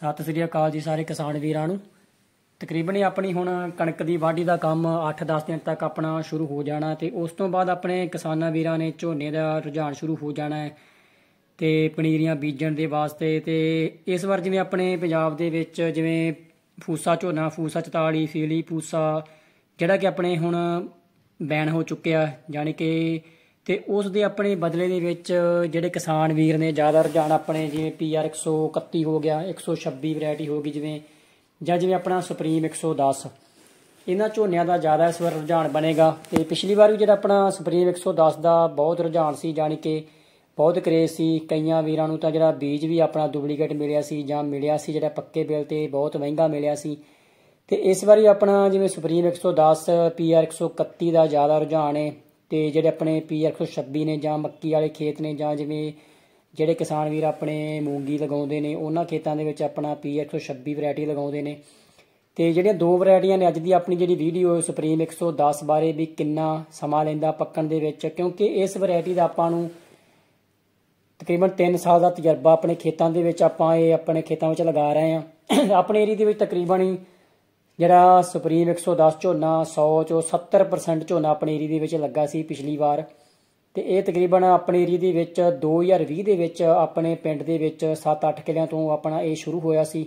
ਸਤਿ ਸ੍ਰੀ ਅਕਾਲ ਜੀ ਸਾਰੇ ਕਿਸਾਨ ਵੀਰਾਂ ਨੂੰ ਤਕਰੀਬਨ ਆਪਣੀ ਹੁਣ ਕਣਕ ਦੀ ਵਾਢੀ ਦਾ ਕੰਮ 8-10 ਦਿਨ ਤੱਕ ਆਪਣਾ ਸ਼ੁਰੂ ਹੋ ਜਾਣਾ ਤੇ ਉਸ ਤੋਂ ਬਾਅਦ ਆਪਣੇ ਕਿਸਾਨਾਂ ਵੀਰਾਂ ਨੇ ਝੋਨੇ ਦਾ ਰੁਝਾਨ ਸ਼ੁਰੂ ਹੋ ਜਾਣਾ ਹੈ ਤੇ ਪਨੀਰੀਆਂ ਬੀਜਣ ਦੇ ਵਾਸਤੇ ਤੇ ਇਸ ਵਾਰ ਜਿਵੇਂ ਆਪਣੇ ਪੰਜਾਬ ਦੇ ਵਿੱਚ ਜਿਵੇਂ ਫੂਸਾ ਝੋਨਾ ਫੂਸਾ 44 ਫੀਲੀ ਫੂਸਾ ਜਿਹੜਾ ਕਿ ਆਪਣੇ ਹੁਣ ਬੈਨ ਹੋ ਚੁੱਕਿਆ ਯਾਨੀ ਕਿ ਤੇ ਉਸ ਦੇ ਆਪਣੇ ਬਦਲੇ ਦੇ ਵਿੱਚ ਜਿਹੜੇ ਕਿਸਾਨ ਵੀਰ ਨੇ ਜ਼ਿਆਦਾ ਰੁਝਾਨ ਆਪਣੇ ਜਿਵੇਂ ਪੀਆਰ 131 ਹੋ ਗਿਆ 126 ਵੈਰਾਈਟੀ ਹੋ ਗਈ ਜਿਵੇਂ ਜਾਂ ਜਿਵੇਂ ਆਪਣਾ ਸੁਪਰੀਮ 110 ਇਹਨਾਂ ਝੋਨਿਆਂ ਦਾ ਜ਼ਿਆਦਾ ਇਸ ਵਾਰ ਰੁਝਾਨ ਬਣੇਗਾ ਤੇ ਪਿਛਲੀ ਵਾਰ ਵੀ ਜਿਹੜਾ ਆਪਣਾ ਸੁਪਰੀਮ 110 ਦਾ ਬਹੁਤ ਰੁਝਾਨ ਸੀ ਜਾਨੀ ਕਿ ਬਹੁਤ ਕਰੇਜ਼ ਸੀ ਕਈਆਂ ਵੀਰਾਂ ਨੂੰ ਤਾਂ ਜਿਹੜਾ ਬੀਜ ਵੀ ਆਪਣਾ ਡੁਪਲੀਕੇਟ ਮਿਲਿਆ ਸੀ ਜਾਂ ਮਿਲਿਆ ਸੀ ਜਿਹੜਾ ਪੱਕੇ ਬਿੱਲ ਤੇ ਬਹੁਤ ਮਹਿੰਗਾ ਮਿਲਿਆ ਸੀ ਤੇ ਇਸ ਵਾਰੀ ਆਪਣਾ ਜਿਵੇਂ ਸੁਪਰੀਮ 110 ਪੀਆਰ 131 ਦਾ ਜ਼ਿਆਦਾ ਰੁਝਾਨ ਹੈ ਤੇ ਜਿਹੜੇ ਆਪਣੇ ਪੀਆਰ 126 ਨੇ ਜਾਂ ਮੱਕੀ ਵਾਲੇ ਖੇਤ ਨੇ ਜਾਂ ਜਿਵੇਂ ਜਿਹੜੇ ਕਿਸਾਨ ਵੀਰ ਆਪਣੇ ਮੂੰਗੀ ਲਗਾਉਂਦੇ ਨੇ ਉਹਨਾਂ ਖੇਤਾਂ ਦੇ ਵਿੱਚ ਆਪਣਾ ਪੀਆਰ 126 ਵੈਰਾਈਟੀ ਲਗਾਉਂਦੇ ਨੇ ਤੇ ਜਿਹੜੀਆਂ ਦੋ ਵੈਰਾਈਟੀਆਂ ਨੇ ਅੱਜ ਦੀ ਆਪਣੀ ਜਿਹੜੀ ਵੀਡੀਓ ਸੁਪਰੀਮ 110 ਬਾਰੇ ਵੀ ਕਿੰਨਾ ਸਮਾਂ ਲੈਂਦਾ ਪੱਕਣ ਦੇ ਵਿੱਚ ਕਿਉਂਕਿ ਇਸ ਵੈਰਾਈਟੀ ਦਾ ਆਪਾਂ ਨੂੰ ਤਕਰੀਬਨ 3 ਸਾਲ ਦਾ ਤਜਰਬਾ ਆਪਣੇ ਖੇਤਾਂ ਦੇ ਵਿੱਚ ਆਪਾਂ ਇਹ ਆਪਣੇ ਖੇਤਾਂ ਵਿੱਚ ਲਗਾ ਰਹੇ ਆ ਆਪਣੇ ਏਰੀਆ ਦੇ ਵਿੱਚ ਤਕਰੀਬਨ ਹੀ ਜਿਹੜਾ ਸੁਪਰੀਮ 110 ਝੋਨਾ 100 ਚੋਂ 70% ਝੋਨਾ ਆਪਣੇ ਏਰੀਆ ਦੇ ਵਿੱਚ ਲੱਗਾ ਸੀ ਪਿਛਲੀ ਵਾਰ ਤੇ ਇਹ ਤਕਰੀਬਨ ਆਪਣੇ ਏਰੀਆ ਦੇ ਵਿੱਚ 2020 ਦੇ ਵਿੱਚ ਆਪਣੇ ਪਿੰਡ ਦੇ ਵਿੱਚ 7-8 ਕਿਲਿਆਂ ਤੋਂ ਆਪਣਾ ਇਹ ਸ਼ੁਰੂ ਹੋਇਆ ਸੀ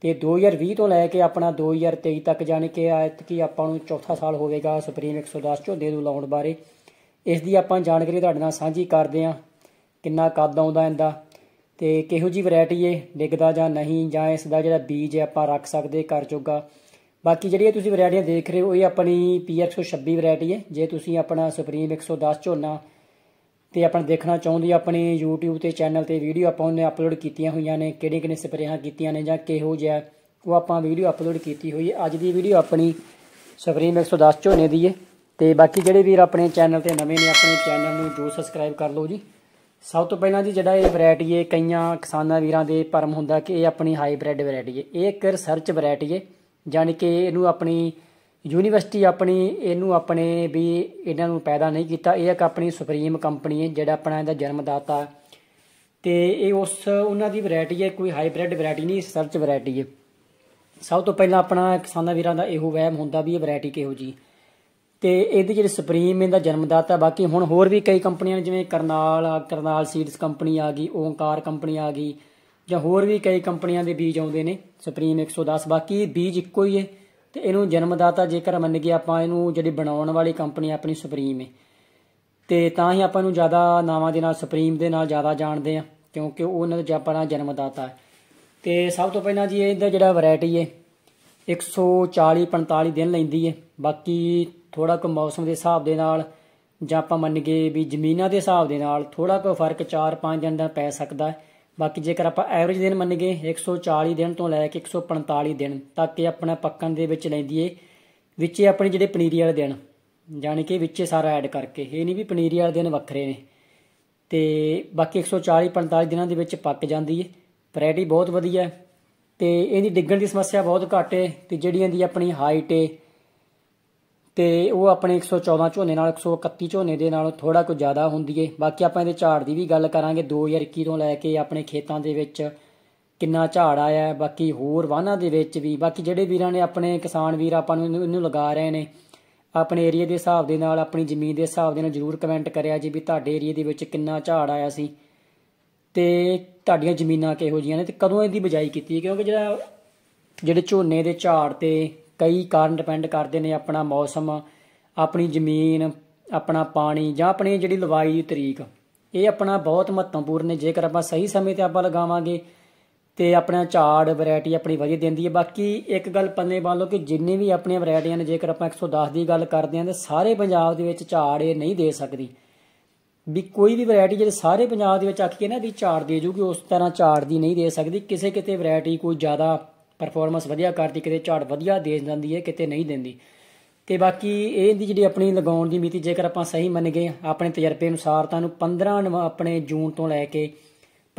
ਤੇ 2020 ਤੋਂ ਲੈ ਕੇ ਆਪਣਾ 2023 ਤੱਕ ਜਾਣੀ ਕਿ ਆਇਤ ਕੀ ਆਪਾਂ ਨੂੰ ਚੌਥਾ ਸਾਲ ਹੋਵੇਗਾ ਸੁਪਰੀਮ 110 ਝੋਨੇ ਨੂੰ ਲਾਉਣ ਬਾਰੇ ਇਸ ਦੀ ਆਪਾਂ ਜਾਣਕਾਰੀ ਤੁਹਾਡੇ ਨਾਲ ਸਾਂਝੀ ਕਰਦੇ ਆ ਕਿੰਨਾ ਕੱਦ ਆਉਂਦਾ ਇਹਦਾ ਤੇ ਕਿਹੋ ਜੀ ਵੈਰਾਈਟੀ ਏ ਡਿੱਗਦਾ ਜਾਂ ਨਹੀਂ ਜਾਂ ਇਸ ਦਾ ਜਿਹੜਾ ਬੀਜ ਹੈ ਆਪਾਂ ਰੱਖ ਸਕਦੇ ਕਰ ਜੋਗਾ ਬਾਕੀ ਜਿਹੜੀ ਤੁਸੀਂ ਵੈਰਾਈਟੀਆਂ ਦੇਖ ਰਹੇ ਹੋ ਇਹ ਆਪਣੀ ਪੀਆਰ 126 ਵੈਰਾਈਟੀ ਹੈ ਜੇ ਤੁਸੀਂ ਆਪਣਾ ਸੁਪਰੀਮ 110 ਝੋਨਾ ਤੇ ਆਪਣਾ ਦੇਖਣਾ ਚਾਹੁੰਦੇ ਆਪਣੇ YouTube ਤੇ ਚੈਨਲ ਤੇ ਵੀਡੀਓ ਆਪਾਂ ਉਹਨੇ ਅਪਲੋਡ ਕੀਤੀਆਂ ਹੋਈਆਂ ਨੇ ਕਿਹੜੇ ਕਿਹਨੇ ਸਪਰੇਹਾਂ ਕੀਤੀਆਂ ਨੇ ਜਾਂ ਕਿਹੋ ਜਿਹਾ ਉਹ ਆਪਾਂ ਵੀਡੀਓ ਅਪਲੋਡ ਕੀਤੀ ਹੋਈ ਹੈ ਅੱਜ ਦੀ ਵੀਡੀਓ ਆਪਣੀ ਸੁਪਰੀਮ 110 ਝੋਨੇ ਦੀ ਹੈ ਤੇ ਬਾਕੀ ਜਿਹੜੇ ਵੀਰ ਆਪਣੇ ਚੈਨਲ ਤੇ ਨਵੇਂ ਨੇ ਆਪਣੇ ਚੈਨਲ ਨੂੰ ਜੋ ਸਬਸਕ੍ਰਾਈਬ ਕਰ ਲਓ ਜੀ ਸਭ ਤੋਂ ਪਹਿਲਾਂ ਜੀ ਜਿਹੜਾ ਇਹ ਵੈਰਾਈਟੀ ਹੈ ਕਈਆਂ ਕਿਸਾਨਾਂ ਵੀਰਾਂ ਦੇ ਪਰਮ ਹੁੰਦਾ ਕਿ ਇਹ ਆਪਣੀ ਹਾਈਬ੍ਰਿਡ ਵੈਰਾਈਟੀ ਹੈ ਇਹ ਇੱਕ ਰਿਸਰਚ ਵੈਰਾਈਟੀ ਹੈ ਯਾਨੀ ਕਿ ਇਹਨੂੰ ਆਪਣੀ ਯੂਨੀਵਰਸਿਟੀ ਆਪਣੀ ਇਹਨੂੰ ਆਪਣੇ ਵੀ ਇਹਨਾਂ ਨੂੰ ਪੈਦਾ ਨਹੀਂ ਕੀਤਾ ਇਹ ਇੱਕ ਆਪਣੀ ਸੁਪਰੀਮ ਕੰਪਨੀ ਹੈ ਜਿਹੜਾ ਆਪਣਾ ਇਹਦਾ ਜਨਮਦਾਤਾ ਤੇ ਇਹ ਉਸ ਉਹਨਾਂ ਦੀ ਵੈਰਾਈਟੀ ਹੈ ਕੋਈ ਹਾਈਬ੍ਰਿਡ ਵੈਰਾਈਟੀ ਨਹੀਂ ਸਰਚ ਵੈਰਾਈਟੀ ਹੈ ਸਭ ਤੋਂ ਪਹਿਲਾਂ ਆਪਣਾ ਕਿਸਾਨਾਂ ਵੀਰਾਂ ਦਾ ਇਹੋ ਵਹਿਮ ਹੁੰਦਾ ਵੀ ਇਹ ਵੈਰਾਈਟੀ ਕਿਹੋ ਜੀ ਤੇ ਇਹਦੀ ਜਿਹੜੀ ਸੁਪਰੀਮ ਇਹਦਾ ਜਨਮਦਾਤਾ ਬਾਕੀ ਹੁਣ ਹੋਰ ਵੀ ਕਈ ਕੰਪਨੀਆਂ ਨੇ ਜਿਵੇਂ ਕਰਨਾਲ ਕਰਨਾਲ ਸੀਡਸ ਕੰਪਨੀ ਆ ਗਈ ਓਮਕਾਰ ਕੰਪਨੀ ਆ ਗਈ ਜਾਂ ਹੋਰ ਵੀ ਕਈ ਕੰਪਨੀਆਂ ਦੇ ਬੀਜ ਆਉਂਦੇ ਨੇ ਸੁਪਰੀਮ 110 ਬਾਕੀ ਬੀਜ ਇੱਕੋ ਹੀ ਹੈ ਤੇ ਇਹਨੂੰ ਜਨਮਦਾਤਾ ਜੇਕਰ ਮੰਨ ਗਏ ਆਪਾਂ ਇਹਨੂੰ ਜਿਹੜੀ ਬਣਾਉਣ ਵਾਲੀ ਕੰਪਨੀ ਆਪਣੀ ਸੁਪਰੀਮ ਹੈ ਤੇ ਤਾਂ ਹੀ ਆਪਾਂ ਨੂੰ ਜ਼ਿਆਦਾ ਨਾਵਾਂ ਦੇ ਨਾਲ ਸੁਪਰੀਮ ਦੇ ਨਾਲ ਜ਼ਿਆਦਾ ਜਾਣਦੇ ਆ ਕਿਉਂਕਿ ਉਹ ਉਹਨਾਂ ਦਾ ਜਾਪਣਾ ਜਨਮਦਾਤਾ ਹੈ ਤੇ ਸਭ ਤੋਂ ਪਹਿਲਾਂ ਜੀ ਇਹਦਾ ਜਿਹੜਾ ਵੈਰਾਈਟੀ ਹੈ 140 45 ਦਿਨ ਲੈਂਦੀ ਹੈ ਬਾਕੀ ਥੋੜਾ ਕੁ ਮੌਸਮ ਦੇ ਹਿਸਾਬ ਦੇ ਨਾਲ ਜਾਂ ਆਪਾਂ ਮੰਨ ਗਏ ਵੀ ਜ਼ਮੀਨਾਂ ਦੇ ਹਿਸਾਬ ਦੇ ਨਾਲ ਥੋੜਾ ਕੁ ਫਰਕ 4-5 ਦਿਨ ਦਾ ਪੈ ਸਕਦਾ ਹੈ ਬਾਕੀ ਜੇਕਰ ਆਪਾਂ ਐਵਰੇਜ ਦਿਨ ਮੰਨਗੇ 140 ਦਿਨ ਤੋਂ ਲੈ ਕੇ 145 ਦਿਨ ਤੱਕ ਇਹ ਆਪਣਾ ਪੱਕਣ ਦੇ ਵਿੱਚ ਲੈਂਦੀ ਏ ਵਿੱਚ ਇਹ ਆਪਣੇ ਜਿਹੜੇ ਪਨੀਰੀ ਵਾਲੇ ਦਿਨ ਯਾਨੀ ਕਿ ਵਿੱਚ ਸਾਰਾ ਐਡ ਕਰਕੇ ਇਹ ਨਹੀਂ ਵੀ ਪਨੀਰੀ ਵਾਲੇ ਦਿਨ ਵੱਖਰੇ ਨੇ ਤੇ ਬਾਕੀ 140 45 ਦਿਨਾਂ ਦੇ ਵਿੱਚ ਪੱਕ ਜਾਂਦੀ ਏ ਵੈਰਾਈਟੀ ਬਹੁਤ ਵਧੀਆ ਤੇ ਇਹਦੀ ਡਿੱਗਣ ਦੀ ਸਮੱਸਿਆ ਬਹੁਤ ਘੱਟ ਏ ਤੇ ਜਿਹੜੀਆਂ ਦੀ ਆਪਣੀ ਹਾਈਟ ਏ ਤੇ ਉਹ ਆਪਣੇ 114 ਝੋਨੇ ਨਾਲ 131 ਝੋਨੇ ਦੇ ਨਾਲ ਥੋੜਾ ਕੁ ਜ਼ਿਆਦਾ ਹੁੰਦੀ ਏ ਬਾਕੀ ਆਪਾਂ ਇਹਦੇ ਝਾੜ ਦੀ ਵੀ ਗੱਲ ਕਰਾਂਗੇ 2021 ਤੋਂ ਲੈ ਕੇ ਆਪਣੇ ਖੇਤਾਂ ਦੇ ਵਿੱਚ ਕਿੰਨਾ ਝਾੜ ਆਇਆ ਬਾਕੀ ਹੋਰ ਵਾਹਨਾਂ ਦੇ ਵਿੱਚ ਵੀ ਬਾਕੀ ਜਿਹੜੇ ਵੀਰਾਂ ਨੇ ਆਪਣੇ ਕਿਸਾਨ ਵੀਰ ਆਪਾਂ ਨੂੰ ਇਹਨੂੰ ਲਗਾ ਰਹੇ ਨੇ ਆਪਣੇ ਏਰੀਆ ਦੇ ਹਿਸਾਬ ਦੇ ਨਾਲ ਆਪਣੀ ਜ਼ਮੀਨ ਦੇ ਹਿਸਾਬ ਦੇ ਨਾਲ ਜਰੂਰ ਕਮੈਂਟ ਕਰਿਆ ਜੀ ਵੀ ਤੁਹਾਡੇ ਏਰੀਆ ਦੇ ਵਿੱਚ ਕਿੰਨਾ ਝਾੜ ਆਇਆ ਸੀ ਤੇ ਤੁਹਾਡੀਆਂ ਜ਼ਮੀਨਾਂ ਕਿਹੋ ਜੀਆਂ ਨੇ ਤੇ ਕਦੋਂ ਇਹਦੀ ਬਜਾਈ ਕੀਤੀ ਕਿਉਂਕਿ ਜਿਹੜਾ ਜਿਹੜੇ ਝੋਨੇ ਦੇ ਝਾੜ ਤੇ ਕਈ ਕਾਰਨ ਡਿਪੈਂਡ ਕਰਦੇ ਨੇ ਆਪਣਾ ਮੌਸਮ ਆਪਣੀ ਜ਼ਮੀਨ ਆਪਣਾ ਪਾਣੀ ਜਾਂ ਆਪਣੀ ਜਿਹੜੀ ਲਵਾਈ ਦੀ ਤਰੀਕ ਇਹ ਆਪਣਾ ਬਹੁਤ ਮਹੱਤਵਪੂਰਨ ਹੈ ਜੇਕਰ ਆਪਾਂ ਸਹੀ ਸਮੇਂ ਤੇ ਆਪਾਂ ਲਗਾਵਾਂਗੇ ਤੇ ਆਪਣਾ ਝਾੜ ਵੈਰਾਈਟੀ ਆਪਣੀ ਵਧੀਆ ਦਿੰਦੀ ਹੈ ਬਾਕੀ ਇੱਕ ਗੱਲ ਪੰਨੇ ਵਾਲੋ ਕਿ ਜਿੰਨੇ ਵੀ ਆਪਣੀਆਂ ਵੈਰਾਈਟੀਆਂ ਨੇ ਜੇਕਰ ਆਪਾਂ 110 ਦੀ ਗੱਲ ਕਰਦੇ ਆਂ ਤੇ ਸਾਰੇ ਪੰਜਾਬ ਦੇ ਵਿੱਚ ਝਾੜ ਇਹ ਨਹੀਂ ਦੇ ਸਕਦੀ ਵੀ ਕੋਈ ਵੀ ਵੈਰਾਈਟੀ ਜਿਹੜੇ ਸਾਰੇ ਪੰਜਾਬ ਦੇ ਵਿੱਚ ਆਖੀਏ ਨਾ ਵੀ ਝਾੜ ਦੇ ਜੂਗੀ ਉਸ ਤਰ੍ਹਾਂ ਝਾੜ ਦੀ ਨਹੀਂ ਦੇ ਸਕਦੀ ਕਿਸੇ ਕਿਤੇ ਵੈਰਾਈਟੀ ਕੋਈ ਜ਼ਿਆਦਾ ਪਰਫਾਰਮੈਂਸ ਵਧੀਆ ਕਰਦੀ ਕਿਤੇ ਝਾੜ ਵਧੀਆ ਦੇ ਜਾਂਦੀ ਹੈ ਕਿਤੇ ਨਹੀਂ ਦਿੰਦੀ ਤੇ ਬਾਕੀ ਇਹ ਦੀ ਜਿਹੜੀ ਆਪਣੀ ਲਗਾਉਣ ਦੀ ਮਿਤੀ ਜੇਕਰ ਆਪਾਂ ਸਹੀ ਮੰਨ ਗਏ ਆਪਣੇ ਤਜਰਬੇ ਅਨੁਸਾਰ ਤਾਂ ਨੂੰ 15 ਆਪਣੇ ਜੂਨ ਤੋਂ ਲੈ ਕੇ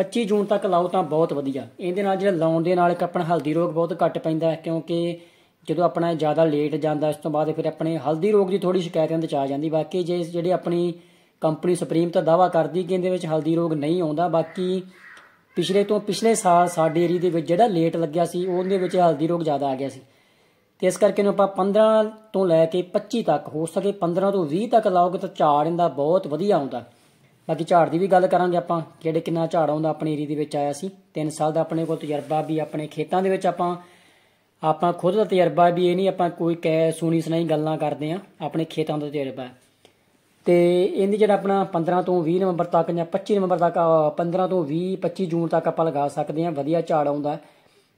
25 ਜੂਨ ਤੱਕ ਲਾਓ ਤਾਂ ਬਹੁਤ ਵਧੀਆ ਇਹਦੇ ਨਾਲ ਜਿਹੜਾ ਲਾਉਣ ਦੇ ਨਾਲ ਇੱਕ ਆਪਣਾ ਹਲਦੀ ਰੋਗ ਬਹੁਤ ਘੱਟ ਪੈਂਦਾ ਹੈ ਕਿਉਂਕਿ ਜਦੋਂ ਆਪਣਾ ਜ਼ਿਆਦਾ ਲੇਟ ਜਾਂਦਾ ਉਸ ਤੋਂ ਬਾਅਦ ਫਿਰ ਆਪਣੇ ਹਲਦੀ ਰੋਗ ਦੀ ਥੋੜੀ ਸ਼ਿਕਾਇਤਾਂ ਅੰਦਰ ਆ ਜਾਂਦੀ ਬਾਕੀ ਜੇ ਜਿਹੜੀ ਆਪਣੀ ਕੰਪਨੀ ਸੁਪਰੀਮ ਤਾਂ ਦਾਵਾ ਕਰਦੀ ਕਿ ਇਹਦੇ ਵਿੱਚ ਹਲਦੀ ਰੋਗ ਨਹੀਂ ਆਉਂਦਾ ਬਾਕੀ ਪਿਛਲੇ ਤੋਂ ਪਿਛਲੇ ਸਾਲ ਸਾਡੇ ਏਰੀਆ ਦੇ ਵਿੱਚ ਜਿਹੜਾ ਲੇਟ ਲੱਗਿਆ ਸੀ ਉਹਦੇ ਵਿੱਚ ਹਲਦੀ ਰੋਗ ਜ਼ਿਆਦਾ ਆ ਗਿਆ ਸੀ ਤੇ ਇਸ ਕਰਕੇ ਨੂੰ ਆਪਾਂ 15 ਤੋਂ ਲੈ ਕੇ 25 ਤੱਕ ਹੋ ਸਕੇ 15 ਤੋਂ 20 ਤੱਕ ਲਾਓਗੇ ਤਾਂ ਝਾੜ ਇਹਦਾ ਬਹੁਤ ਵਧੀਆ ਆਉਂਦਾ ਬਾਕੀ ਝਾੜ ਦੀ ਵੀ ਗੱਲ ਕਰਾਂਗੇ ਆਪਾਂ ਕਿਹੜੇ ਕਿੰਨਾ ਝਾੜ ਆਉਂਦਾ ਆਪਣੇ ਏਰੀਆ ਦੇ ਵਿੱਚ ਆਇਆ ਸੀ 3 ਸਾਲ ਦਾ ਆਪਣੇ ਕੋਲ ਤਜਰਬਾ ਵੀ ਆਪਣੇ ਖੇਤਾਂ ਦੇ ਵਿੱਚ ਆਪਾਂ ਆਪਾਂ ਖੁਦ ਦਾ ਤਜਰਬਾ ਵੀ ਇਹ ਨਹੀਂ ਆਪਾਂ ਕੋਈ ਕੈ ਸੁਣੀ ਸੁਣਾਈ ਗੱਲਾਂ ਕਰਦੇ ਆ ਆਪਣੇ ਖੇਤਾਂ ਦਾ ਤਜਰਬਾ ਤੇ ਇਹਦੀ ਜਿਹੜਾ ਆਪਣਾ 15 ਤੋਂ 20 ਨਵੰਬਰ ਤੱਕ ਜਾਂ 25 ਨਵੰਬਰ ਤੱਕ 15 ਤੋਂ 20 25 ਜੂਨ ਤੱਕ ਆਪਾਂ ਲਗਾ ਸਕਦੇ ਹਾਂ ਵਧੀਆ ਝਾੜ ਆਉਂਦਾ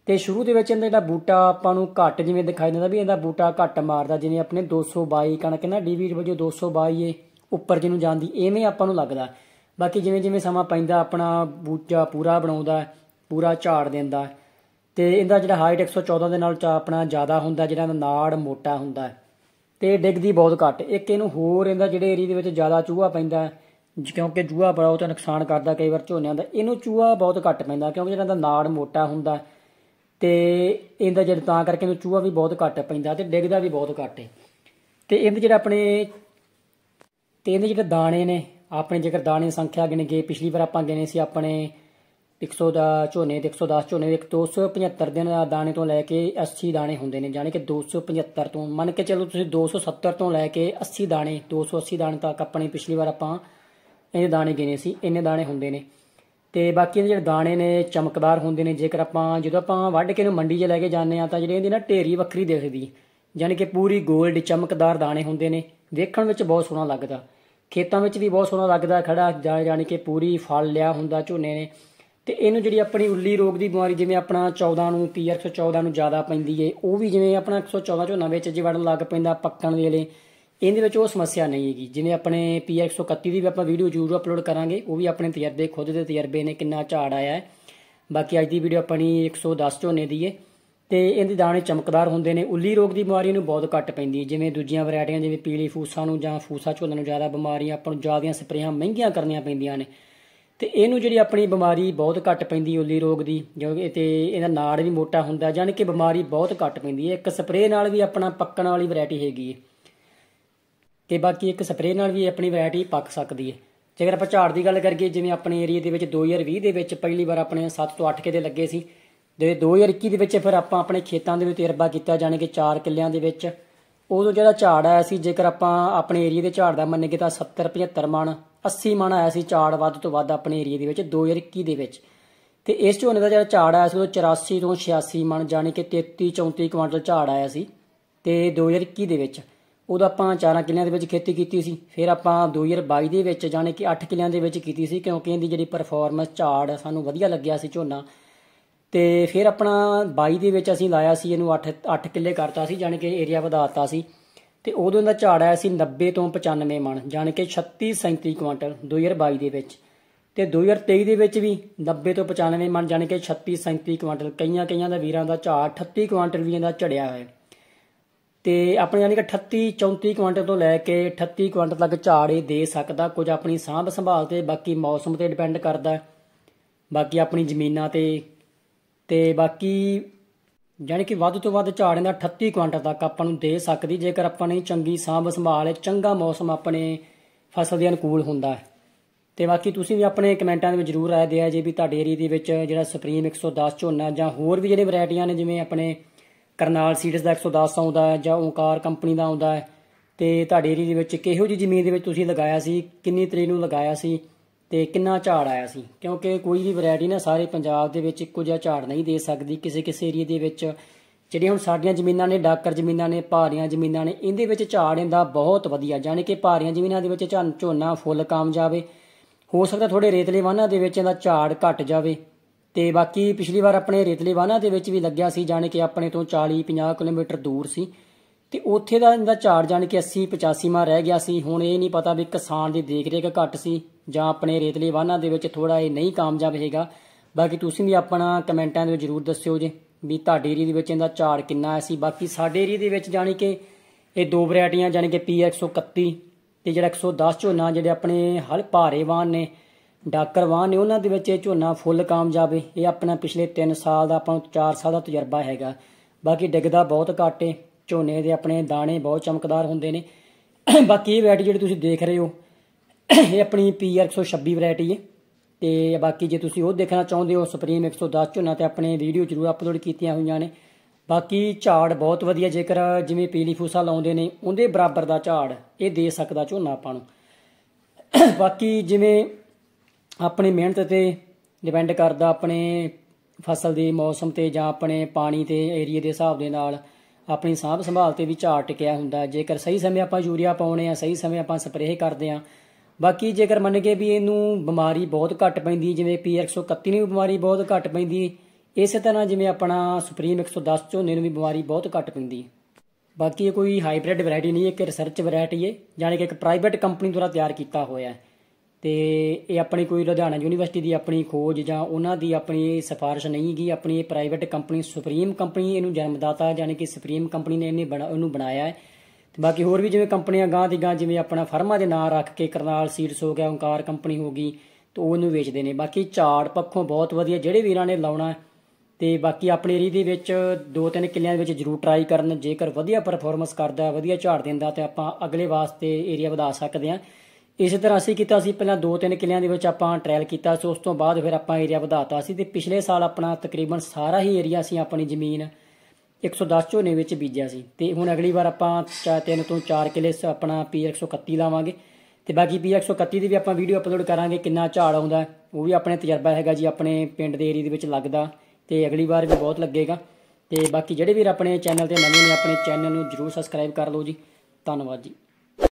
ਤੇ ਸ਼ੁਰੂ ਦੇ ਵਿੱਚ ਇਹਦਾ ਜਿਹੜਾ ਬੂਟਾ ਆਪਾਂ ਨੂੰ ਘੱਟ ਜਿਵੇਂ ਦਿਖਾਈ ਦਿੰਦਾ ਵੀ ਇਹਦਾ ਬੂਟਾ ਘੱਟ ਮਾਰਦਾ ਜਿਵੇਂ ਆਪਣੇ 222 ਕਣਕ ਨਾ ਡੀਵੀ ਵਜੋਂ 222 ਏ ਉੱਪਰ ਜਿਹਨੂੰ ਜਾਂਦੀ ਐਵੇਂ ਆਪਾਂ ਨੂੰ ਲੱਗਦਾ ਬਾਕੀ ਜਿਵੇਂ ਜਿਵੇਂ ਸਮਾਂ ਪੈਂਦਾ ਆਪਣਾ ਬੂਟਾ ਪੂਰਾ ਬਣਾਉਂਦਾ ਪੂਰਾ ਝਾੜ ਦਿੰਦਾ ਤੇ ਇਹਦਾ ਜਿਹੜਾ ਹਾਈਟ 114 ਦੇ ਨਾਲ ਆਪਣਾ ਜ਼ਿਆਦਾ ਹੁੰਦਾ ਜਿਹੜਾ ਨਾੜ ਮੋਟਾ ਹੁੰਦਾ ਤੇ ਡਿੱਗਦੀ ਬਹੁਤ ਘੱਟ ਇੱਕ ਇਹਨੂੰ ਹੋਰ ਇਹਦਾ ਜਿਹੜੇ ਏਰੀਆ ਦੇ ਵਿੱਚ ਜ਼ਿਆਦਾ ਚੂਹਾ ਪੈਂਦਾ ਕਿਉਂਕਿ ਚੂਹਾ ਬੜਾ ਉਹ ਤਾਂ ਨੁਕਸਾਨ ਕਰਦਾ ਕਈ ਵਾਰ ਝੋਨਿਆਂ ਦਾ ਇਹਨੂੰ ਚੂਹਾ ਬਹੁਤ ਘੱਟ ਪੈਂਦਾ ਕਿਉਂਕਿ ਜਿਹੜਾ ਇਹਦਾ ਨਾੜ ਮੋਟਾ ਹੁੰਦਾ ਤੇ ਇਹਦਾ ਜਿਹੜਾ ਤਾਂ ਕਰਕੇ ਇਹਨੂੰ ਚੂਹਾ ਵੀ ਬਹੁਤ ਘੱਟ ਪੈਂਦਾ ਤੇ ਡਿੱਗਦਾ ਵੀ ਬਹੁਤ ਘੱਟ ਹੈ ਤੇ ਇਹਦੇ ਜਿਹੜਾ ਆਪਣੇ ਤੇ ਇਹਦੇ ਜਿਹੜੇ ਦਾਣੇ ਨੇ ਆਪਣੇ ਜੇਕਰ ਦਾਣੇ ਸੰਖਿਆ ਗਏ ਪਿਛਲੀ ਵਾਰ ਆਪਾਂ ਗਿਣੇ ਸੀ ਆਪਣੇ 110 ਝੋਨੇ 110 ਝੋਨੇ ਇੱਕ 275 ਦਿਨ ਦਾ ਦਾਣੇ ਤੋਂ ਲੈ ਕੇ 80 ਦਾਣੇ ਹੁੰਦੇ ਨੇ ਯਾਨੀ ਕਿ 275 ਤੋਂ ਮੰਨ ਕੇ ਚੱਲੋ ਤੁਸੀਂ 270 ਤੋਂ ਲੈ ਕੇ 80 ਦਾਣੇ 280 ਦਾਣੇ ਤੱਕ ਆਪਣੀ ਪਿਛਲੀ ਵਾਰ ਆਪਾਂ ਇਹਦੇ ਦਾਣੇ ਗਿਨੇ ਸੀ ਇੰਨੇ ਦਾਣੇ ਹੁੰਦੇ ਨੇ ਤੇ ਬਾਕੀ ਜਿਹੜੇ ਦਾਣੇ ਨੇ ਚਮਕਦਾਰ ਹੁੰਦੇ ਨੇ ਜੇਕਰ ਆਪਾਂ ਜਦੋਂ ਆਪਾਂ ਵੱਢ ਕੇ ਇਹਨੂੰ ਮੰਡੀ 'ਚ ਲੈ ਕੇ ਜਾਂਦੇ ਆ ਤਾਂ ਜਿਹੜੇ ਇਹਦੀ ਨਾ ਢੇਰੀ ਵੱਖਰੀ ਦਿਖਦੀ ਯਾਨੀ ਕਿ ਪੂਰੀ 골ਡ ਚਮਕਦਾਰ ਦਾਣੇ ਹੁੰਦੇ ਨੇ ਦੇਖਣ ਵਿੱਚ ਬਹੁਤ ਸੋਹਣਾ ਲੱਗਦਾ ਖੇਤਾਂ ਵਿੱਚ ਵੀ ਬਹੁਤ ਸੋਹਣਾ ਲੱਗਦਾ ਖੜਾ ਜਾਣੀ ਕਿ ਪੂਰੀ ਫਲ ਲਿਆ ਹੁੰਦਾ ਝੋਨੇ ਨੇ ਤੇ ਇਹਨੂੰ ਜਿਹੜੀ ਆਪਣੀ ਉੱਲੀ ਰੋਗ ਦੀ ਬਿਮਾਰੀ ਜਿਵੇਂ ਆਪਣਾ 14 ਨੂੰ ਪੀਆਰ 114 ਨੂੰ ਜ਼ਿਆਦਾ ਪੈਂਦੀ ਏ ਉਹ ਵੀ ਜਿਵੇਂ ਆਪਣਾ 114 ਝੋਨਾ ਵਿੱਚ ਜੇ ਵੜਨ ਲੱਗ ਪੈਂਦਾ ਪੱਕਣ ਦੇ ਲਈ ਇਹਦੇ ਵਿੱਚ ਉਹ ਸਮੱਸਿਆ ਨਹੀਂ ਹੈਗੀ ਜਿਵੇਂ ਆਪਣੇ ਪੀਆਰ 131 ਦੀ ਵੀ ਆਪਾਂ ਵੀਡੀਓ ਜ਼ਰੂਰ ਅਪਲੋਡ ਕਰਾਂਗੇ ਉਹ ਵੀ ਆਪਣੇ ਤਜਰਬੇ ਖੁਦ ਦੇ ਤਜਰਬੇ ਨੇ ਕਿੰਨਾ ਝਾੜ ਆਇਆ ਹੈ ਬਾਕੀ ਅੱਜ ਦੀ ਵੀਡੀਓ ਆਪਣੀ 110 ਝੋਨੇ ਦੀ ਏ ਤੇ ਇਹਦੇ ਦਾਣੇ ਚਮਕਦਾਰ ਹੁੰਦੇ ਨੇ ਉੱਲੀ ਰੋਗ ਦੀ ਬਿਮਾਰੀ ਨੂੰ ਬਹੁਤ ਘੱਟ ਪੈਂਦੀ ਹੈ ਜਿਵੇਂ ਦੂਜੀਆਂ ਵੈਰਾਈਟੀਆਂ ਜਿਵੇਂ ਪੀਲੀ ਫੂਸਾ ਨੂੰ ਜਾਂ ਫੂਸਾ ਝੋਨੇ ਨੂੰ ਜ਼ਿਆਦਾ ਬਿਮਾਰੀਆਂ ਆਪਾਂ ਨੂੰ ਜ਼ਿਆਦੀਆਂ ਸਪਰੇਹਾਂ ਮਹਿੰਗੀਆਂ ਕਰਨੀਆਂ ਪੈਂਦੀਆਂ ਨੇ ਤੇ ਇਹਨੂੰ ਜਿਹੜੀ ਆਪਣੀ ਬਿਮਾਰੀ ਬਹੁਤ ਘੱਟ ਪੈਂਦੀ ਓਲੀ ਰੋਗ ਦੀ ਕਿਉਂਕਿ ਤੇ ਇਹਦਾ ਨਾੜ ਵੀ ਮੋਟਾ ਹੁੰਦਾ ਜਾਨ ਕਿ ਬਿਮਾਰੀ ਬਹੁਤ ਘੱਟ ਪੈਂਦੀ ਹੈ ਇੱਕ ਸਪਰੇਅ ਨਾਲ ਵੀ ਆਪਣਾ ਪੱਕਣ ਵਾਲੀ ਵੈਰਾਈਟੀ ਹੈਗੀ ਹੈ ਤੇ ਬਾਕੀ ਇੱਕ ਸਪਰੇਅ ਨਾਲ ਵੀ ਆਪਣੀ ਵੈਰਾਈਟੀ ਪੱਕ ਸਕਦੀ ਹੈ ਜੇਕਰ ਆਪਾਂ ਝਾੜ ਦੀ ਗੱਲ ਕਰੀਏ ਜਿਵੇਂ ਆਪਣੇ ਏਰੀਆ ਦੇ ਵਿੱਚ 2020 ਦੇ ਵਿੱਚ ਪਹਿਲੀ ਵਾਰ ਆਪਣੇ 7 ਤੋਂ 8 ਕੇ ਦੇ ਲੱਗੇ ਸੀ ਦੇ 2021 ਦੇ ਵਿੱਚ ਫਿਰ ਆਪਾਂ ਆਪਣੇ ਖੇਤਾਂ ਦੇ ਵਿੱਚ ਤਜਰਬਾ ਕੀਤਾ ਜਾਣੇ ਕਿ 4 ਕਿੱਲਿਆਂ ਦੇ ਵਿੱਚ ਉਦੋਂ ਜਿਹੜਾ ਝਾੜ ਆਇਆ ਸੀ ਜੇਕਰ ਆਪਾਂ ਆਪਣੇ ਏਰੀਆ ਦੇ ਝਾੜ ਦਾ ਮੰਨੇਗੇ ਤਾਂ 70 75 ਮਣ 80 ਮਣ ਆਇਆ ਸੀ ਝਾੜ ਵੱਧ ਤੋਂ ਵੱਧ ਆਪਣੇ ਏਰੀਆ ਦੇ ਵਿੱਚ 2021 ਦੇ ਵਿੱਚ ਤੇ ਇਸ ਝੋਨੇ ਦਾ ਜਿਹੜਾ ਝਾੜ ਆਇਆ ਸੀ ਉਹ 84 ਤੋਂ 86 ਮਣ ਜਾਨੀ ਕਿ 33 34 ਕੁਇੰਟਲ ਝਾੜ ਆਇਆ ਸੀ ਤੇ 2021 ਦੇ ਵਿੱਚ ਉਦੋਂ ਆਪਾਂ ਚਾਰਾਂ ਕਿੱਲਿਆਂ ਦੇ ਵਿੱਚ ਖੇਤੀ ਕੀਤੀ ਸੀ ਫਿਰ ਆਪਾਂ 2022 ਦੇ ਵਿੱਚ ਜਾਨੀ ਕਿ 8 ਕਿੱਲਿਆਂ ਦੇ ਵਿੱਚ ਕੀਤੀ ਸੀ ਕਿਉਂਕਿ ਇਹਦੀ ਜਿਹੜੀ ਪਰਫਾਰਮੈਂਸ ਝਾੜ ਸਾਨੂੰ ਵਧੀਆ ਲੱਗਿਆ ਸੀ ਝੋਨਾ ਤੇ ਫਿਰ ਆਪਣਾ 22 ਦੇ ਵਿੱਚ ਅਸੀਂ ਲਾਇਆ ਸੀ ਇਹਨੂੰ 8 8 ਕਿੱਲੇ ਕਰਤਾ ਸੀ ਜਾਨਕਿ ਏਰੀਆ ਵਧਾਤਾ ਸੀ ਤੇ ਉਦੋਂ ਦਾ ਝਾੜ ਆਇਆ ਸੀ 90 ਤੋਂ 95 ਮਣ ਜਾਨਕਿ 36 37 ਕੁਇੰਟਲ 2022 ਦੇ ਵਿੱਚ ਤੇ 2023 ਦੇ ਵਿੱਚ ਵੀ 90 ਤੋਂ 95 ਮਣ ਜਾਨਕਿ 36 37 ਕੁਇੰਟਲ ਕਈਆਂ ਕਈਆਂ ਦਾ ਵੀਰਾਂ ਦਾ ਝਾੜ 38 ਕੁਇੰਟਲ ਵੀ ਇਹਦਾ ਝੜਿਆ ਹੋਇਆ ਤੇ ਆਪਣੇ ਜਾਨਕਿ 38 34 ਕੁਇੰਟਲ ਤੋਂ ਲੈ ਕੇ 38 ਕੁਇੰਟਲ ਤੱਕ ਝਾੜ ਇਹ ਦੇ ਸਕਦਾ ਕੁਝ ਆਪਣੀ ਸਾਂਭ ਸੰਭਾਲ ਤੇ ਬਾਕੀ ਮੌਸਮ ਤੇ ਡਿਪੈਂਡ ਕਰਦਾ ਬਾਕੀ ਆਪਣੀ ਜ਼ਮੀਨਾਂ ਤੇ ਤੇ ਬਾਕੀ ਜਾਨੀ ਕਿ ਵੱਧ ਤੋਂ ਵੱਧ ਝਾੜ ਦਾ 38 ਕੁਇੰਟਲ ਤੱਕ ਆਪਾਂ ਨੂੰ ਦੇ ਸਕਦੀ ਜੇਕਰ ਆਪਾਂ ਨੇ ਚੰਗੀ ਸਾਂਭ ਸੰਭਾਲ ਚੰਗਾ ਮੌਸਮ ਆਪਣੇ ਫਸਲ ਦੇ ਅਨੁਕੂਲ ਹੁੰਦਾ ਹੈ ਤੇ ਬਾਕੀ ਤੁਸੀਂ ਵੀ ਆਪਣੇ ਕਮੈਂਟਾਂ ਦੇ ਵਿੱਚ ਜ਼ਰੂਰ ਆਇਆ ਦਿਆ ਜੇ ਵੀ ਤੁਹਾਡੇ ਏਰੀਆ ਦੇ ਵਿੱਚ ਜਿਹੜਾ ਸੁਪਰੀਮ 110 ਝੋਨਾ ਜਾਂ ਹੋਰ ਵੀ ਜਿਹੜੇ ਵੈਰਾਈਟੀਆਂ ਨੇ ਜਿਵੇਂ ਆਪਣੇ ਕਰਨਾਲ ਸੀਡਸ ਦਾ 110 ਆਉਂਦਾ ਹੈ ਜਾਂ ਓਂਕਾਰ ਕੰਪਨੀ ਦਾ ਆਉਂਦਾ ਹੈ ਤੇ ਤੁਹਾਡੇ ਏਰੀਆ ਦੇ ਵਿੱਚ ਕਿਹੋ ਜੀ ਜ਼ਮੀਨ ਦੇ ਵਿੱਚ ਤੁਸੀਂ ਲਗਾਇਆ ਸੀ ਕਿੰਨੀ ਤਰੀਕ ਨੂੰ ਲਗਾਇਆ ਸੀ ਤੇ ਕਿੰਨਾ ਝਾੜ ਆਇਆ ਸੀ ਕਿਉਂਕਿ ਕੋਈ ਵੀ ਵੈਰਾਈਟੀ ਨਾ ਸਾਰੇ ਪੰਜਾਬ ਦੇ ਵਿੱਚ ਇੱਕੋ ਜਿਹਾ ਝਾੜ ਨਹੀਂ ਦੇ ਸਕਦੀ ਕਿਸੇ ਕਿਸੇ ਏਰੀਆ ਦੇ ਵਿੱਚ ਜਿਹੜੀ ਹੁਣ ਸਾਡੀਆਂ ਜ਼ਮੀਨਾਂ ਨੇ ਡਾਕਰ ਜ਼ਮੀਨਾਂ ਨੇ ਭਾਰੀਆਂ ਜ਼ਮੀਨਾਂ ਨੇ ਇਹਦੇ ਵਿੱਚ ਝਾੜ ਇਹਦਾ ਬਹੁਤ ਵਧੀਆ ਯਾਨੀ ਕਿ ਭਾਰੀਆਂ ਜ਼ਮੀਨਾਂ ਦੇ ਵਿੱਚ ਝੋਨਾ ਫੁੱਲ ਕਾਮ ਜਾਵੇ ਹੋ ਸਕਦਾ ਥੋੜੇ ਰੇਤਲੇ ਵਾਹਨਾਂ ਦੇ ਵਿੱਚ ਇਹਦਾ ਝਾੜ ਘਟ ਜਾਵੇ ਤੇ ਬਾਕੀ ਪਿਛਲੀ ਵਾਰ ਆਪਣੇ ਰੇਤਲੇ ਵਾਹਨਾਂ ਦੇ ਵਿੱਚ ਵੀ ਲੱਗਿਆ ਸੀ ਯਾਨੀ ਕਿ ਆਪਣੇ ਤੋਂ 40 50 ਕਿਲੋਮੀਟਰ ਦੂਰ ਸੀ ਤੇ ਉੱਥੇ ਦਾ ਇਹਦਾ ਝਾੜ ਯਾਨੀ ਕਿ 80 85 ਮਾ ਰਹਿ ਗਿਆ ਸੀ ਹੁਣ ਇਹ ਨਹੀਂ ਪਤਾ ਵੀ ਕਿਸਾਨ ਦੀ ਦੇਖ ਰਿਹਾ ਕਿ ਘਟ ਸੀ ਜਾਂ ਆਪਣੇ ਰੇਤਲੇ ਵਾਹਨਾਂ ਦੇ ਵਿੱਚ ਥੋੜਾ ਇਹ ਨਹੀਂ ਕਾਮਯਾਬ ਹੋਏਗਾ ਬਾਕੀ ਤੁਸੀਂ ਵੀ ਆਪਣਾ ਕਮੈਂਟਾਂ ਦੇ ਵਿੱਚ ਜ਼ਰੂਰ ਦੱਸਿਓ ਜੇ ਵੀ ਤੁਹਾਡੇ ਏਰੀਆ ਦੇ ਵਿੱਚ ਇਹਦਾ ਝਾੜ ਕਿੰਨਾ ਹੈ ਸੀ ਬਾਕੀ ਸਾਡੇ ਏਰੀਆ ਦੇ ਵਿੱਚ ਜਾਨੀ ਕਿ ਇਹ ਦੋ ਵੈਰਾਈਟੀਆਂ ਜਾਨੀ ਕਿ 131 ਤੇ ਜਿਹੜਾ 110 ਝੋਨਾ ਜਿਹੜੇ ਆਪਣੇ ਹਲ ਭਾਰੇ ਵਾਹਨ ਨੇ ਡਾਕਰ ਵਾਹਨ ਨੇ ਉਹਨਾਂ ਦੇ ਵਿੱਚ ਇਹ ਝੋਨਾ ਫੁੱਲ ਕਾਮਯਾਬ ਹੈ ਇਹ ਆਪਣਾ ਪਿਛਲੇ 3 ਸਾਲ ਦਾ ਆਪਾਂ ਨੂੰ 4 ਸਾਲ ਦਾ ਤਜਰਬਾ ਹੈਗਾ ਬਾਕੀ ਡਿੱਗਦਾ ਬਹੁਤ ਘੱਟ ਝੋਨੇ ਦੇ ਆਪਣੇ ਦਾਣੇ ਬਹੁਤ ਚਮਕਦਾਰ ਹੁੰਦੇ ਨੇ ਬਾਕੀ ਇਹ ਵੈਰਾਈਟੀ ਜਿਹੜੀ ਤੁਸੀਂ ਦੇਖ ਰਹੇ ਹੋ ਇਹ ਆਪਣੀ ਪੀਆਰ 126 ਵੈਰਾਈਟੀ ਹੈ ਤੇ ਬਾਕੀ ਜੇ ਤੁਸੀਂ ਉਹ ਦੇਖਣਾ ਚਾਹੁੰਦੇ ਹੋ ਸੁਪਰੀਮ 110 ਝੋਨਾ ਤੇ ਆਪਣੇ ਵੀਡੀਓ ਜ਼ਰੂਰ ਅਪਲੋਡ ਕੀਤੀਆਂ ਹੋਈਆਂ ਨੇ ਬਾਕੀ ਝਾੜ ਬਹੁਤ ਵਧੀਆ ਜੇਕਰ ਜਿਵੇਂ ਪੀਲੀ ਫੂਸਾ ਲਾਉਂਦੇ ਨੇ ਉਹਦੇ ਬਰਾਬਰ ਦਾ ਝਾੜ ਇਹ ਦੇ ਸਕਦਾ ਝੋਨਾ ਆਪਾਂ ਨੂੰ ਬਾਕੀ ਜਿਵੇਂ ਆਪਣੀ ਮਿਹਨਤ ਤੇ ਡਿਪੈਂਡ ਕਰਦਾ ਆਪਣੇ ਫਸਲ ਦੇ ਮੌਸਮ ਤੇ ਜਾਂ ਆਪਣੇ ਪਾਣੀ ਤੇ ਏਰੀਆ ਦੇ ਹਿਸਾਬ ਦੇ ਨਾਲ ਆਪਣੀ ਸਾਂਭ ਸੰਭਾਲ ਤੇ ਵੀ ਝਾੜ ਟਿਕਿਆ ਹੁੰਦਾ ਜੇਕਰ ਸਹੀ ਸਮੇਂ ਆਪਾਂ ਯੂਰੀਆ ਪਾਉਣੇ ਆ ਸਹੀ ਸਮੇਂ ਆਪਾਂ ਸਪਰੇਅ ਕਰਦੇ ਆ ਬਾਕੀ ਜੇਕਰ ਮੰਨ ਕੇ ਵੀ ਇਹਨੂੰ ਬਿਮਾਰੀ ਬਹੁਤ ਘੱਟ ਪੈਂਦੀ ਜਿਵੇਂ ਪੀ 131 ਨੂੰ ਬਿਮਾਰੀ ਬਹੁਤ ਘੱਟ ਪੈਂਦੀ ਇਸੇ ਤਰ੍ਹਾਂ ਜਿਵੇਂ ਆਪਣਾ ਸੁਪਰੀਮ 110 ਚੋਂ ਨੂੰ ਵੀ ਬਿਮਾਰੀ ਬਹੁਤ ਘੱਟ ਪੈਂਦੀ ਬਾਕੀ ਇਹ ਕੋਈ ਹਾਈਬ੍ਰਿਡ ਵੈਰਾਈਟੀ ਨਹੀਂ ਹੈ ਇੱਕ ਰਿਸਰਚ ਵੈਰਾਈਟੀ ਹੈ ਜਾਨੀ ਕਿ ਇੱਕ ਪ੍ਰਾਈਵੇਟ ਕੰਪਨੀ ਦੁਆਰਾ ਤਿਆਰ ਕੀਤਾ ਹੋਇਆ ਹੈ ਤੇ ਇਹ ਆਪਣੀ ਕੋਈ ਲੁਧਿਆਣਾ ਯੂਨੀਵਰਸਿਟੀ ਦੀ ਆਪਣੀ ਖੋਜ ਜਾਂ ਉਹਨਾਂ ਦੀ ਆਪਣੀ ਸਿਫਾਰਿਸ਼ ਨਹੀਂ ਗਈ ਆਪਣੀ ਇਹ ਪ੍ਰਾਈਵੇਟ ਕੰਪਨੀ ਸੁਪਰੀਮ ਕੰਪਨੀ ਇਹਨੂੰ ਜਨਮਦਾਤਾ ਜਾਨੀ ਕਿ ਸੁਪਰੀਮ ਕੰਪਨੀ ਨੇ ਇਹਨੇ ਇਹਨੂੰ ਬਣਾਇਆ ਹੈ ਬਾਕੀ ਹੋਰ ਵੀ ਜਿਵੇਂ ਕੰਪਨੀਆਂ ਗਾਂ ਦੀ ਗਾਂ ਜਿਵੇਂ ਆਪਣਾ ਫਰਮਾ ਦੇ ਨਾਂ ਰੱਖ ਕੇ ਕਰਨਾਲ ਸੀਡਸ ਹੋ ਗਿਆ ਓਂਕਾਰ ਕੰਪਨੀ ਹੋ ਗਈ ਤੇ ਉਹਨੂੰ ਵੇਚਦੇ ਨੇ ਬਾਕੀ ਝਾੜ ਪੱਖੋਂ ਬਹੁਤ ਵਧੀਆ ਜਿਹੜੇ ਵੀਰਾਂ ਨੇ ਲਾਉਣਾ ਤੇ ਬਾਕੀ ਆਪਣੇ ਏਰੀਆ ਦੇ ਵਿੱਚ ਦੋ ਤਿੰਨ ਕਿੱਲਿਆਂ ਦੇ ਵਿੱਚ ਜ਼ਰੂਰ ਟਰਾਈ ਕਰਨ ਜੇਕਰ ਵਧੀਆ ਪਰਫਾਰਮੈਂਸ ਕਰਦਾ ਵਧੀਆ ਝਾੜ ਦਿੰਦਾ ਤੇ ਆਪਾਂ ਅਗਲੇ ਵਾਸਤੇ ਏਰੀਆ ਵਧਾ ਸਕਦੇ ਹਾਂ ਇਸੇ ਤਰ੍ਹਾਂ ਅਸੀਂ ਕੀਤਾ ਸੀ ਪਹਿਲਾਂ ਦੋ ਤਿੰਨ ਕਿੱਲਿਆਂ ਦੇ ਵਿੱਚ ਆਪਾਂ ਟ੍ਰਾਇਲ ਕੀਤਾ ਸੀ ਉਸ ਤੋਂ ਬਾਅਦ ਫਿਰ ਆਪਾਂ ਏਰੀਆ ਵਧਾਤਾ ਸੀ ਤੇ ਪਿਛਲੇ ਸਾਲ ਆਪਣਾ ਤਕਰੀਬਨ ਸਾਰਾ ਹੀ ਏਰੀਆ ਸੀ ਆਪਣੀ ਜ਼ਮੀਨ 110 ਝੋਨੇ ਵਿੱਚ ਬੀਜਿਆ ਸੀ ਤੇ ਹੁਣ ਅਗਲੀ ਵਾਰ ਆਪਾਂ 3 ਤਿੰਨ ਤੋਂ ਚਾਰ ਕਿਲੇ ਆਪਣਾ ਪੀ 131 ਲਾਵਾਂਗੇ ਤੇ ਬਾਕੀ ਪੀ 131 ਦੀ ਵੀ ਆਪਾਂ ਵੀਡੀਓ ਅਪਲੋਡ ਕਰਾਂਗੇ ਕਿੰਨਾ ਝਾੜ ਆਉਂਦਾ ਉਹ ਵੀ ਆਪਣੇ ਤਜਰਬਾ ਹੈਗਾ ਜੀ ਆਪਣੇ ਪਿੰਡ ਦੇ ਏਰੀਆ ਦੇ ਵਿੱਚ ਲੱਗਦਾ ਤੇ ਅਗਲੀ ਵਾਰ ਵੀ ਬਹੁਤ ਲੱਗੇਗਾ ਤੇ ਬਾਕੀ ਜਿਹੜੇ ਵੀਰ ਆਪਣੇ ਚੈਨਲ ਤੇ ਨਵੇਂ ਨੇ ਆਪਣੇ ਚੈਨਲ ਨੂੰ ਜਰੂਰ ਸਬਸਕ੍ਰਾਈਬ ਕਰ ਲਓ ਜੀ ਧੰਨਵਾਦ ਜੀ